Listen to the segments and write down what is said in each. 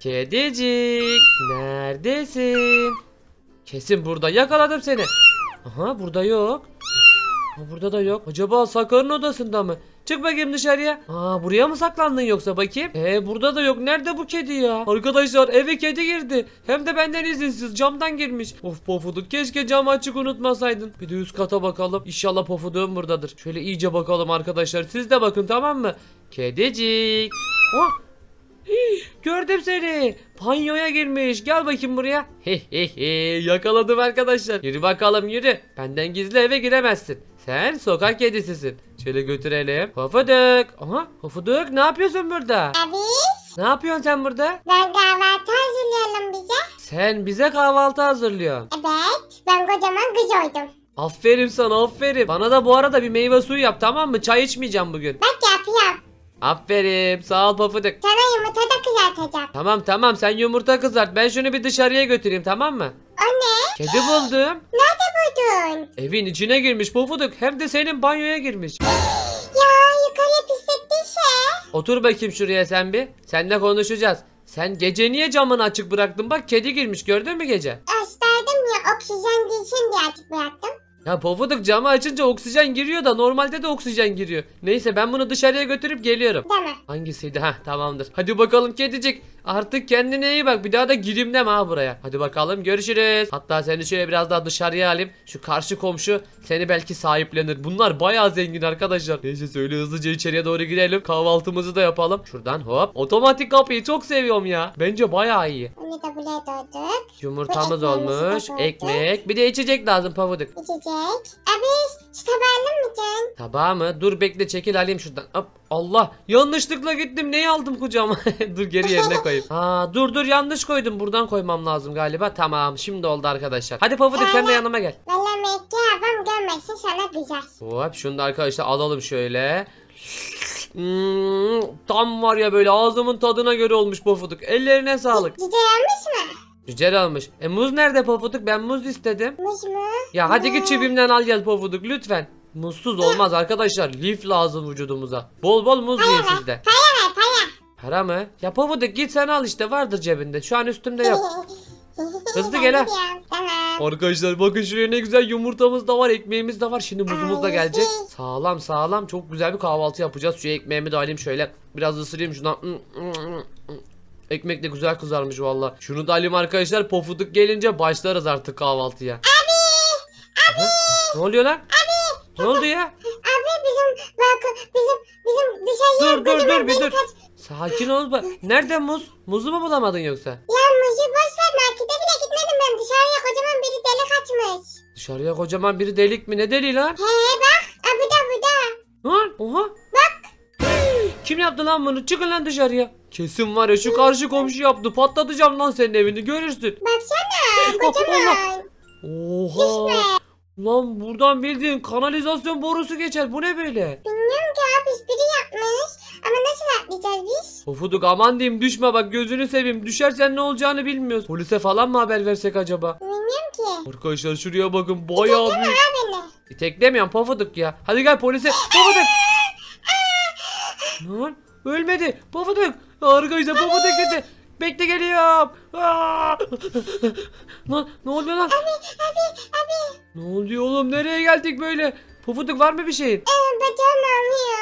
Kedicik neredesin? Kesin burada yakaladım seni. Aha burada yok. burada da yok. Acaba Sakar'ın odasında mı? Çık bakayım dışarıya. Aa buraya mı saklandın yoksa bakayım? Ee burada da yok. Nerede bu kedi ya? Arkadaşlar eve kedi girdi. Hem de benden izinsiz camdan girmiş. Of pofuduk keşke cam açık unutmasaydın. Bir de üst kata bakalım. İnşallah pofuduğum buradadır. Şöyle iyice bakalım arkadaşlar. Siz de bakın tamam mı? Kedicik. Oh gördüm seni. Banyoya girmiş. Gel bakayım buraya. Yakaladım arkadaşlar. Yürü bakalım yürü. Benden gizli eve giremezsin. Sen sokak kedisisin. Şöyle götürelim. Pofuduk. Aha Pofuduk ne yapıyorsun burada? Abi. Ne yapıyorsun sen burada? Ben kahvaltı hazırlıyorum bize. Sen bize kahvaltı hazırlıyorsun. Evet. Ben kocaman kız oldum. Aferin sana aferin. Bana da bu arada bir meyve suyu yap tamam mı? Çay içmeyeceğim bugün. Bak yap Aferin sağ ol Pafıdık. Sana yumurta da kızartacağım. Tamam tamam sen yumurta kızart. Ben şunu bir dışarıya götüreyim tamam mı? O ne? Kedi buldum. Nerede buldun? Evin içine girmiş Pafıdık. Hem de senin banyoya girmiş. ya yukarı pislettin şey. Otur bakayım şuraya sen bir. Seninle konuşacağız. Sen gece niye camını açık bıraktın? Bak kedi girmiş gördün mü gece? Açtırdım ya oksijen girsin diye açık bıraktım. Ya pofuduk camı açınca oksijen giriyor da normalde de oksijen giriyor. Neyse ben bunu dışarıya götürüp geliyorum. Tamam. Hangisiydi? Ha tamamdır. Hadi bakalım kedicik. Artık kendine iyi bak. Bir daha da gireyim deme ha buraya. Hadi bakalım görüşürüz. Hatta seni şöyle biraz daha dışarıya alayım. Şu karşı komşu seni belki sahiplenir. Bunlar baya zengin arkadaşlar. Neyse söyle hızlıca içeriye doğru girelim. Kahvaltımızı da yapalım. Şuradan hop. Otomatik kapıyı çok seviyorum ya. Bence baya iyi. Bunu da buraya doyduk. Yumurtamız olmuş. Ekmek. Bir de içecek lazım pavuduk. İçecek gelecek. Abiş şu tabağı mı can? Tabağı mı? Dur bekle çekil alayım şuradan. Hop. Allah yanlışlıkla gittim neyi aldım kucağıma dur geri yerine koyayım Aa, dur dur yanlış koydum buradan koymam lazım galiba tamam şimdi oldu arkadaşlar hadi Pafuduk sen de yanıma gel Valla Mekki abim görmesin sana güzel Hop şunu da arkadaşlar alalım şöyle Hmm, tam var ya böyle ağzımın tadına göre olmuş pofuduk. Ellerine sağlık. Güzel olmuş mı? Güzel olmuş. E muz nerede pofuduk? Ben muz istedim. Muz mu? Ya hadi git cebimden al gel pofuduk lütfen. Muzsuz olmaz arkadaşlar. Lif lazım vücudumuza. Bol bol muz yiyin sizde. Para ver para. Para mı? Ya pofuduk git sen al işte vardır cebinde. Şu an üstümde yok. Hızlı gel ha. Tamam. Arkadaşlar bakın şuraya ne güzel yumurtamız da var, ekmeğimiz de var. Şimdi muzumuz da gelecek. Sağlam sağlam çok güzel bir kahvaltı yapacağız. Şu ekmeğimi de alayım şöyle. Biraz ısırayım şuna. Ekmek de güzel kızarmış valla. Şunu da alayım arkadaşlar. Pofuduk gelince başlarız artık kahvaltıya. Abi! Abi! Ne oluyor lan? Abi! Ne oldu ya? Abi bizim balkon, bizim, bizim bir şey yok. Dur dur dur bir dur. Sakin ol. Nerede muz? Muzu mu bulamadın yoksa? Ya muzu boş ver markete bile gitmedim ben. Dışarıya kocaman biri delik açmış. Dışarıya kocaman biri delik mi? Ne deli lan? He bak. Abi da bu da. Lan oha kim yaptı lan bunu? Çıkın lan dışarıya. Kesin var ya şu karşı komşu yaptı. Patlatacağım lan senin evini görürsün. Baksana kocaman. Oha. İşte. Lan buradan bildiğin kanalizasyon borusu geçer. Bu ne böyle? Bilmiyorum ki abi biri yapmış. Ama nasıl atlayacağız biz? Ofuduk aman diyeyim düşme bak gözünü seveyim. Düşersen ne olacağını bilmiyoruz. Polise falan mı haber versek acaba? Bilmiyorum ki. Arkadaşlar şuraya bakın bayağı büyük. Bir teklemiyorum pofuduk ya. Hadi gel polise. Pofuduk. Lan ölmedi. Pofuduk. Arkadaşlar pofuduk dedi. Bekle geliyorum. Aa! lan ne oluyor lan? Abi abi abi. Ne oluyor oğlum? Nereye geldik böyle? Pofuduk var mı bir şeyin? Ee, bacağım ağrıyor.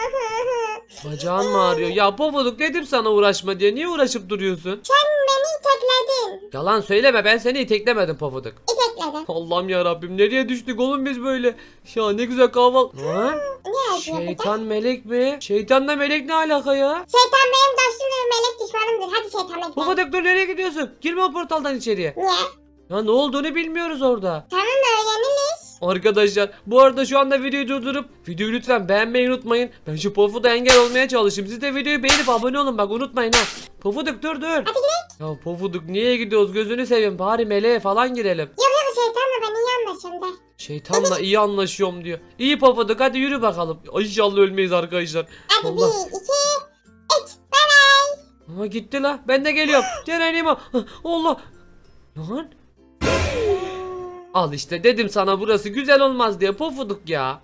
Bacağın mı ağrıyor? Ya Pofuduk dedim sana uğraşma diye. Niye uğraşıp duruyorsun? Sen beni itekledin. Yalan söyleme ben seni iteklemedim Pofuduk. İtekledim. Allah'ım ya Rabbim nereye düştük oğlum biz böyle? Ya ne güzel kahvaltı. ne? Şeytan melek mi? Şeytanla melek ne alaka ya? Şeytan benim dostumdur, melek düşmanımdır. Hadi şeytan gidelim. Ufadık dur nereye gidiyorsun? Girme o portaldan içeriye. Niye? Ya ne olduğunu bilmiyoruz orada. Tamam öğreniriz. Arkadaşlar bu arada şu anda videoyu durdurup videoyu lütfen beğenmeyi unutmayın. Ben şu da engel olmaya çalışayım. Siz de videoyu beğenip abone olun bak unutmayın ha. Pofuduk dur dur. Hadi gidelim. Ya Pofuduk niye gidiyoruz gözünü seveyim bari meleğe falan girelim. Yok yok şeytan da ben anlaşıldı. Şeytanla iyi anlaşıyorum diyor. İyi papadık hadi yürü bakalım. İnşallah ölmeyiz arkadaşlar. Hadi Allah. bir, iki, üç. Bye bye. Ama gitti la. Ben de geliyorum. Ceren'im Allah. Lan. Al işte dedim sana burası güzel olmaz diye pofuduk ya.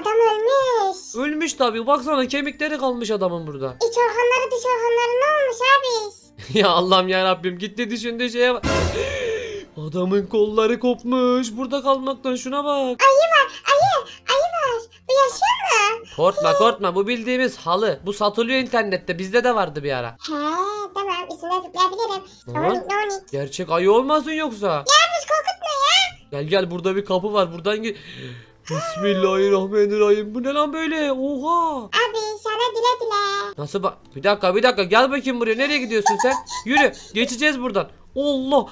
Adam ölmüş. Ölmüş tabi baksana kemikleri kalmış adamın burada. İç organları dış organları ne olmuş abi? ya Allah'ım ya Rabbim gitti düşündüğü şeye bak. Adamın kolları kopmuş. Burada kalmaktan şuna bak. Ayı var. Ayı. Ayı var. Bu yaşıyor mu? Korkma korkma. Bu bildiğimiz halı. Bu satılıyor internette. Bizde de vardı bir ara. He tamam. İçine zıplayabilirim. Ne donik. Gerçek ayı olmasın yoksa? Yalnız korkutma ya. Gel gel burada bir kapı var. Buradan gir. Bismillahirrahmanirrahim. Bu ne lan böyle? Oha. Abi güle güle. Nasıl bak? Bir dakika bir dakika gel bakayım buraya. Nereye gidiyorsun sen? Yürü. Geçeceğiz buradan. Allah.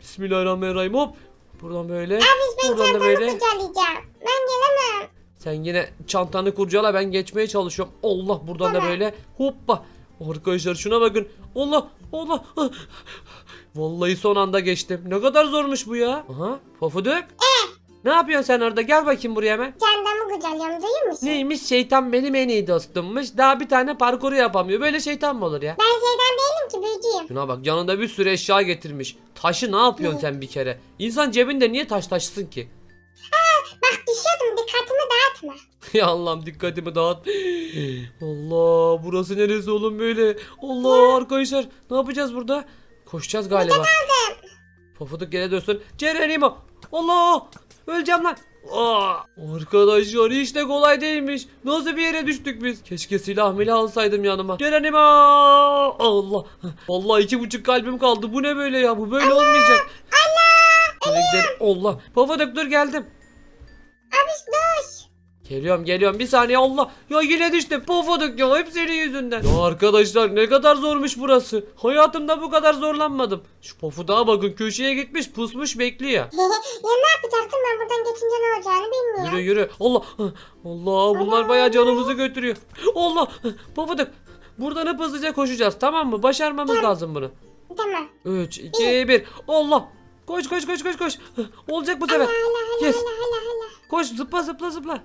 Bismillahirrahmanirrahim. Hop. Buradan böyle. Abi ben buradan da böyle. kurcalayacağım. Ben gelemem. Sen yine çantanı kurcala ben geçmeye çalışıyorum. Allah buradan tamam. da böyle. Hoppa. Arkadaşlar şuna bakın. Allah Allah. Ah! Vallahi son anda geçtim. Ne kadar zormuş bu ya. Aha. Pofuduk. Ee? Ne yapıyorsun sen orada? Gel bakayım buraya hemen. Kendimi kucaklıyorum duyuyor musun? Neymiş şeytan benim en iyi dostummuş. Daha bir tane parkuru yapamıyor. Böyle şeytan mı olur ya? Ben şeytan değilim ki büyücüyüm. Şuna bak yanında bir sürü eşya getirmiş. Taşı ne yapıyorsun sen bir kere? İnsan cebinde niye taş taşısın ki? Ha bak düşüyordum dikkatimi dağıtma. ya Allah'ım dikkatimi dağıt. Allah burası neresi oğlum böyle? Allah arkadaşlar ne yapacağız burada? Koşacağız galiba. Burada kaldım. Pofuduk geri dönsün. Cerenimo. Allah. Öleceğim lan. Aa, ah! arkadaşlar hiç de kolay değilmiş. Nasıl bir yere düştük biz? Keşke silah milah alsaydım yanıma. Cerenimo. Allah. Allah iki buçuk kalbim kaldı. Bu ne böyle ya? Bu böyle Allah, olmayacak. Allah. Allah. Allah. Pofuduk dur geldim. Abi ne Geliyorum geliyorum bir saniye Allah ya yine düştü pofuduk ya hep senin yüzünden Ya arkadaşlar ne kadar zormuş burası Hayatımda bu kadar zorlanmadım Şu pofudağa bakın köşeye gitmiş pusmuş bekliyor Ya ne yapacaktım ben buradan geçince ne olacağını bilmiyorum Yürü yürü Allah Allah bunlar baya canımızı götürüyor Allah pofuduk Buradan hep hızlıca koşacağız tamam mı başarmamız tamam. lazım bunu Tamam 3 2 1 Allah Koş koş koş koş koş olacak bu sefer Allah, Allah, Yes Allah, Koş zıpla zıpla zıpla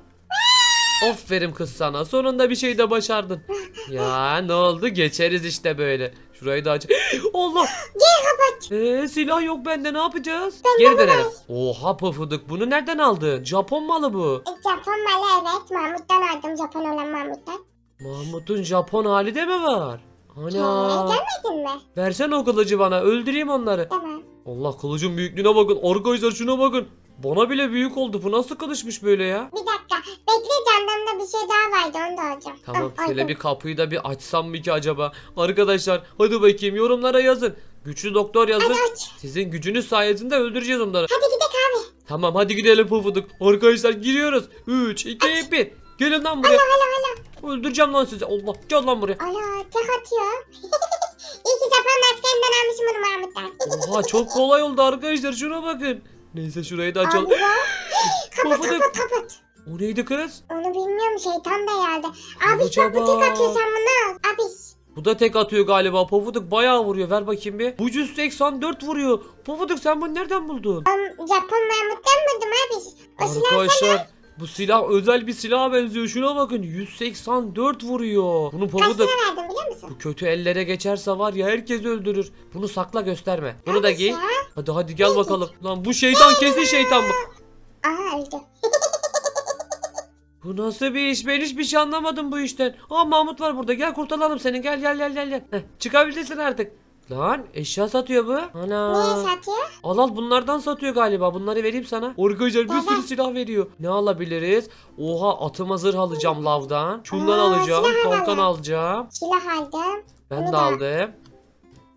Of verim kız sana. Sonunda bir şey de başardın. ya ne oldu? Geçeriz işte böyle. Şurayı da aç. Allah. Gel kapat. Ee, silah yok bende ne yapacağız? Ben Geri dönelim. Oha pafuduk bunu nereden aldın? Japon malı bu. E, Japon malı evet. Mahmut'tan aldım Japon olan Mahmut'tan. Mahmut'un Japon hali de mi var? Ana. Görmedin mi? Versene o kılıcı bana öldüreyim onları. Tamam. Allah kılıcın büyüklüğüne bakın. Arkadaşlar şuna bakın. Bana bile büyük oldu. Bu nasıl kılıçmış böyle ya? Bir dakika. Bekle canlarımda bir şey daha vardı. Onu da alacağım. Tamam oh, şöyle aldım. bir kapıyı da bir açsam mı ki acaba? Arkadaşlar hadi bakayım yorumlara yazın. Güçlü doktor yazın. Hadi aç. Sizin gücünüz sayesinde öldüreceğiz onları. Hadi gidelim abi. Tamam hadi gidelim pufuduk. Arkadaşlar giriyoruz. 3, 2, 1. Gelin lan buraya. Alo alo alo. Öldüreceğim lan sizi. Allah gel lan buraya. Alo tek atıyor. İyi ki Japon askerimden almışım bunu Mahmut'tan. Oha çok kolay oldu arkadaşlar. Şuna bakın. Neyse şurayı da açalım. kapat Kafada... kapat kapat. O neydi kız? Onu bilmiyorum şeytan da geldi. Abi Acaba... bu tek atıyor sen bunu Abi bu da tek atıyor galiba. Pofuduk bayağı vuruyor. Ver bakayım bir. Bu 184 vuruyor. Pofuduk sen bunu nereden buldun? Um, Japon mamuttan buldum abi. O Arkadaşlar bu silah özel bir silaha benziyor. Şuna bakın 184 vuruyor. Bunu pabuda... Kaç verdim biliyor musun? Bu kötü ellere geçerse var ya herkes öldürür. Bunu sakla gösterme. Bunu da giy. Hadi hadi gel bakalım. Lan bu şeytan kesin şeytan mı? Aha öldü. Bu nasıl bir iş? Ben hiçbir şey anlamadım bu işten. Aa Mahmut var burada. Gel kurtaralım seni. Gel gel gel gel. gel. Heh, çıkabilirsin artık. Lan eşya satıyor bu. Ana. Niye satıyor? Al al bunlardan satıyor galiba. Bunları vereyim sana. Arkadaşlar bir sürü silah veriyor. Ne alabiliriz? Oha atım hazır alacağım lavdan. Şundan Aa, alacağım. silah alacağım. Silah aldım. Ben Bunu de da- aldım.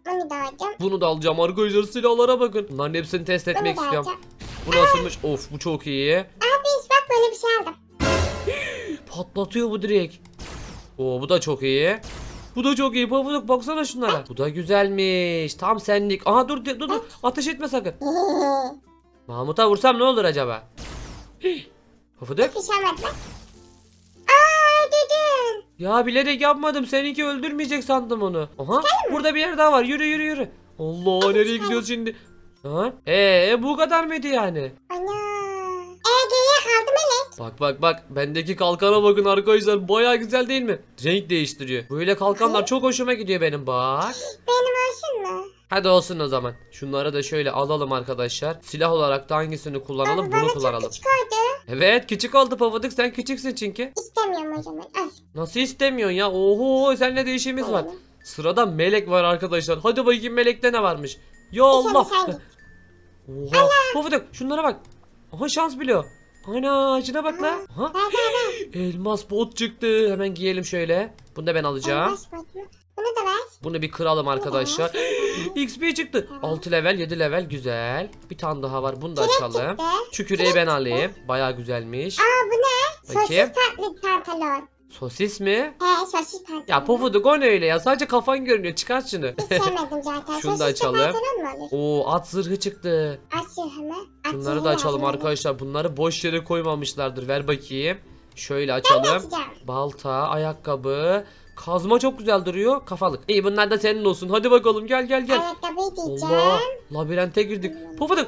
Bunu da aldım. Bunu da alacağım arkadaşlar silahlara bakın. Bunların hepsini test etmek Bunu da istiyorum. alacağım. Bu Of bu çok iyi. Abi bak böyle bir şey aldım. Patlatıyor bu direkt. Oo bu da çok iyi. Bu da çok iyi. Pabuduk baksana şunlara. Bu da güzelmiş. Tam senlik. Aha dur dur dur. Ateş etme sakın. Mahmut'a vursam ne olur acaba? Pabuduk. Atışamadım. Ya bilerek yapmadım. Seninki öldürmeyecek sandım onu. Aha burada bir yer daha var. Yürü yürü yürü. Allah nereye gidiyoruz şimdi? Ha? Ee e, bu kadar mıydı yani? Ana. Bak bak bak. Bendeki kalkana bakın arkadaşlar. Baya güzel değil mi? Renk değiştiriyor. Böyle kalkanlar çok hoşuma gidiyor benim bak. Benim hoşum mu? Hadi olsun o zaman. Şunları da şöyle alalım arkadaşlar. Silah olarak da hangisini kullanalım Abi, bunu kullanalım. Evet küçük oldu Pofuduk sen küçüksün çünkü. İstemiyorum o zaman. Nasıl istemiyorsun ya? Oho seninle de işimiz var. Sırada melek var arkadaşlar. Hadi bakayım melekte ne varmış. Ya Allah. Oha. Pofuduk şunlara bak. Aha şans biliyor. Ana hani ağacına bak la. Ha? Elmas bot çıktı. Hemen giyelim şöyle. Bunu da ben alacağım. Bunu da ver. Bunu bir kıralım arkadaşlar. XP çıktı. Tamam. 6 level 7 level güzel. Bir tane daha var bunu da açalım. Çıktı. ben alayım. Baya güzelmiş. Aa bu ne? Bakayım. Sosis tatlı pantolon. Sosis mi? He sosis pantolon. Ya pofuduk o ne öyle ya? Sadece kafan görünüyor. Çıkar şunu. Hiç sevmedim zaten. Şunu da açalım. Oo at zırhı çıktı. At zırhı mı? At Bunları da açalım arkadaşlar. Bunları boş yere koymamışlardır. Ver bakayım. Şöyle açalım. Balta, ayakkabı. Kazma çok güzel duruyor. Kafalık. İyi bunlar da senin olsun. Hadi bakalım gel gel gel. Ayakkabıyı diyeceğim. Allah. Labirente girdik. Hmm. Pofuduk.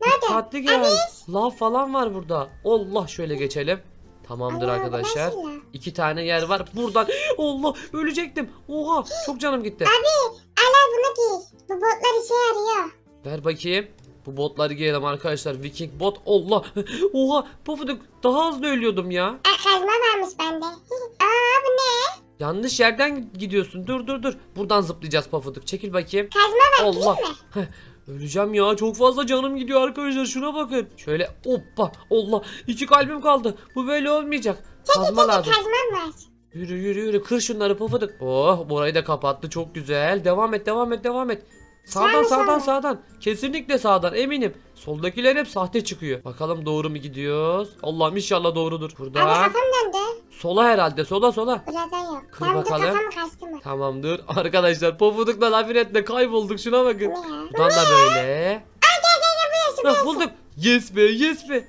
Nerede? Dikkatli gel. Lav falan var burada. Allah şöyle geçelim. Tamamdır Allah, arkadaşlar. İki tane yer var. Buradan Allah ölecektim. Oha çok canım gitti. Abi ala bunu giy. Bu botlar işe yarıyor. Ver bakayım. Bu botları giyelim arkadaşlar. Viking bot. Allah. Oha pofuduk. Daha hızlı ölüyordum ya. Ah kazma varmış bende. Aa bu ne? Yanlış yerden gidiyorsun. Dur dur dur. Buradan zıplayacağız pofuduk. Çekil bakayım. Kazma var Allah. Öleceğim ya çok fazla canım gidiyor arkadaşlar şuna bakın. Şöyle hoppa Allah iki kalbim kaldı. Bu böyle olmayacak. Kazma Kedi, lazım. Kazmam var. Yürü yürü yürü kır şunları pofuduk. Oh burayı da kapattı çok güzel. Devam et devam et devam et. Sağdan sağdan sağdan. Kesinlikle sağdan eminim. Soldakiler hep sahte çıkıyor. Bakalım doğru mu gidiyoruz? Allah'ım inşallah doğrudur. Burada. Abi döndü. Sola herhalde. Sola sola. Buradan yok. Kır ben bakalım. kafam kaçtı Tamamdır. Arkadaşlar pofudukla labirentle kaybolduk. Şuna bakın. Ne? Buradan da böyle. Ay gel gel gel burası burası. bulduk. Yes be yes be.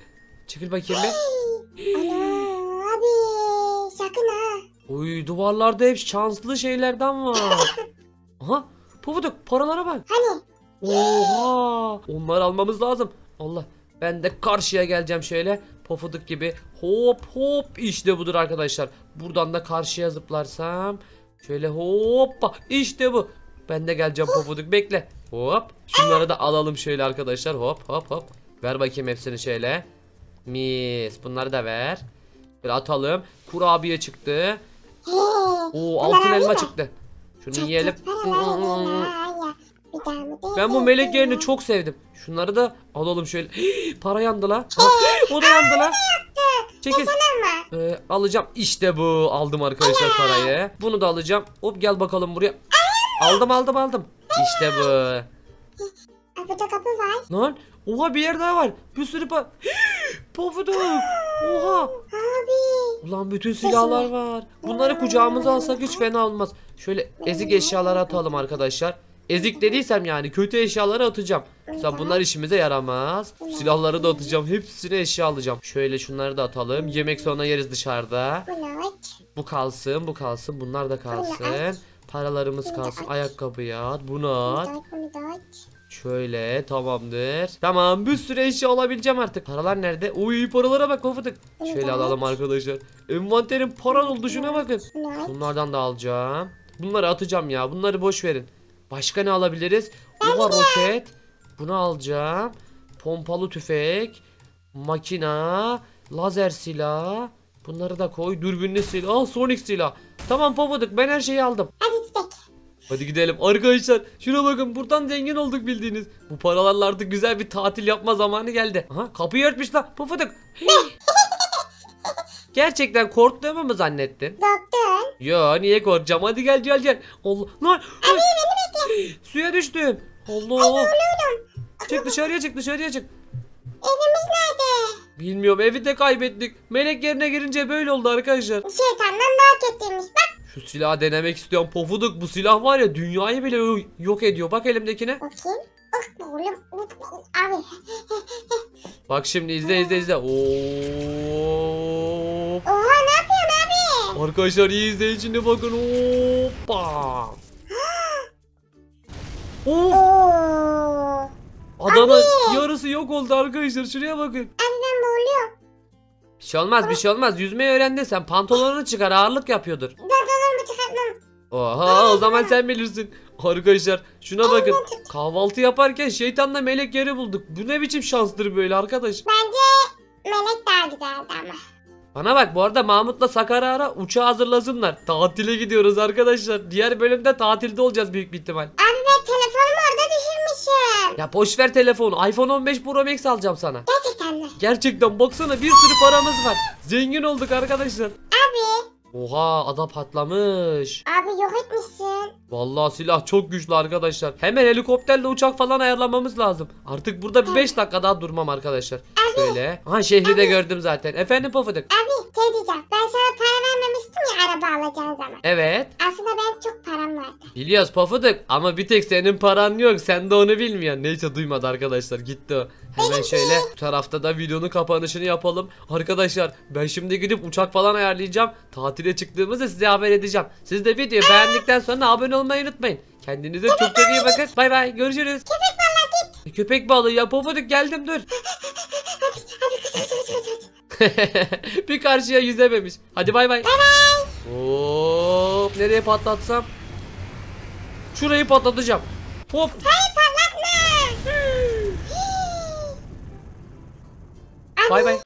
Çekil bakayım be. Ana abi sakın ha. Uy duvarlarda hep şanslı şeylerden var. Aha Pofuduk paralara bak. Hani? Oha. Onları almamız lazım. Allah. Ben de karşıya geleceğim şöyle. Pofuduk gibi. Hop hop. işte budur arkadaşlar. Buradan da karşıya zıplarsam. Şöyle hoppa. işte bu. Ben de geleceğim pofuduk. Bekle. Hop. Şunları da alalım şöyle arkadaşlar. Hop hop hop. Ver bakayım hepsini şöyle. Mis. Bunları da ver. Bir atalım. Kurabiye çıktı. Oo altın elma çıktı. Şunu yiyelim. Hmm, hmm, hmm. Ben bu melek yerini çok sevdim. Şunları da alalım şöyle. Para yandı la. o da yandı la. Çekil. Ee, alacağım. İşte bu. Aldım arkadaşlar parayı. Bunu da alacağım. Hop gel bakalım buraya. Aldım aldım aldım. İşte bu. Burada kapı var. Lan. Oha bir yer daha var. Bir sürü pa... Pofuduk. Oha. Ulan bütün silahlar var. Bunları kucağımıza alsak hiç fena olmaz. Şöyle ezik eşyaları atalım arkadaşlar. Ezik dediysem yani kötü eşyaları atacağım. Mesela bunlar işimize yaramaz. Silahları da atacağım. Hepsini eşya alacağım. Şöyle şunları da atalım. Yemek sonra yeriz dışarıda. Bu kalsın, bu kalsın. Bunlar da kalsın. Paralarımız kalsın. Ayakkabıya at. Bunu at. Şöyle tamamdır. Tamam bir sürü eşya alabileceğim artık. Paralar nerede? Uy paralara bak pofuduk. Şöyle alalım arkadaşlar. Envanterin paran oldu şuna bakın. Bunlardan da alacağım. Bunları atacağım ya. Bunları boş verin. Başka ne alabiliriz? Oha roket. Bunu alacağım. Pompalı tüfek. Makina. Lazer silah. Bunları da koy. Dürbünlü silah. Aa sonik silah. Tamam pofuduk ben her şeyi aldım. Hadi Hadi gidelim. Arkadaşlar şuna bakın buradan zengin olduk bildiğiniz. Bu paralarla artık güzel bir tatil yapma zamanı geldi. Aha kapıyı örtmüş lan. Pufuduk. Gerçekten korktuğumu mu zannettin? Doktor. Yo niye korkacağım? Hadi gel gel gel. Allah. Lan. Abi beni bekle. Suya düştüm. Allah. Hadi oğlum. Çık dışarıya çık dışarıya çık. Evimiz nerede? Bilmiyorum evi de kaybettik. Melek yerine girince böyle oldu arkadaşlar. Şeytandan daha kötüymüş. Bak şu silahı denemek istiyorum. Pofuduk bu silah var ya dünyayı bile yok ediyor. Bak elimdekine. Bakayım. Abi. Bak şimdi izle izle izle. Oo. Oha ne yapıyorsun abi? Arkadaşlar iyi izleyin şimdi bakın. Hoppa. Oo. Adamın yarısı yok oldu arkadaşlar. Şuraya bakın. Annem oluyor. Bir şey olmaz bir şey olmaz. Yüzmeyi öğrendin sen. Pantolonunu çıkar ağırlık yapıyordur. Oha o zaman sen bilirsin. Arkadaşlar şuna bakın. Kahvaltı yaparken şeytanla melek yeri bulduk. Bu ne biçim şanstır böyle arkadaş. Bence melek daha güzeldi ama. Bana bak bu arada Mahmut'la Sakara ara uçağı hazırlasınlar. Tatile gidiyoruz arkadaşlar. Diğer bölümde tatilde olacağız büyük bir ihtimal. Abi telefonumu orada düşürmüşüm. Ya boş telefonu. iPhone 15 Pro Max alacağım sana. Gerçekten mi? Gerçekten baksana bir sürü paramız var. Zengin olduk arkadaşlar. Oha ada patlamış. Abi yok etmişsin. Vallahi silah çok güçlü arkadaşlar. Hemen helikopterle uçak falan ayarlamamız lazım. Artık burada bir 5 dakika daha durmam arkadaşlar. Abi. Şöyle. Aha şehri de gördüm zaten. Efendim Pofuduk. Abi şey diyeceğim. Ben sana para vermemiştim ya araba alacağın zaman. Evet. Aslında Biliyoruz pofuduk ama bir tek senin paran yok. Sen de onu bilmiyorsun. Neyse duymadı arkadaşlar. Gitti o. Hemen şöyle bu tarafta da videonun kapanışını yapalım. Arkadaşlar ben şimdi gidip uçak falan ayarlayacağım. Tatile çıktığımızda size haber edeceğim. Siz de videoyu beğendikten sonra abone olmayı unutmayın. Kendinize çok çok iyi bakın. Bay bay görüşürüz. Köpek balığı e, köpek balığı ya pofuduk geldim dur. bir karşıya yüzememiş. Hadi bay bay. Bay bay. Hop nereye patlatsam? Şurayı patlatacağım. Hop. Hayır patlatma. bay bay.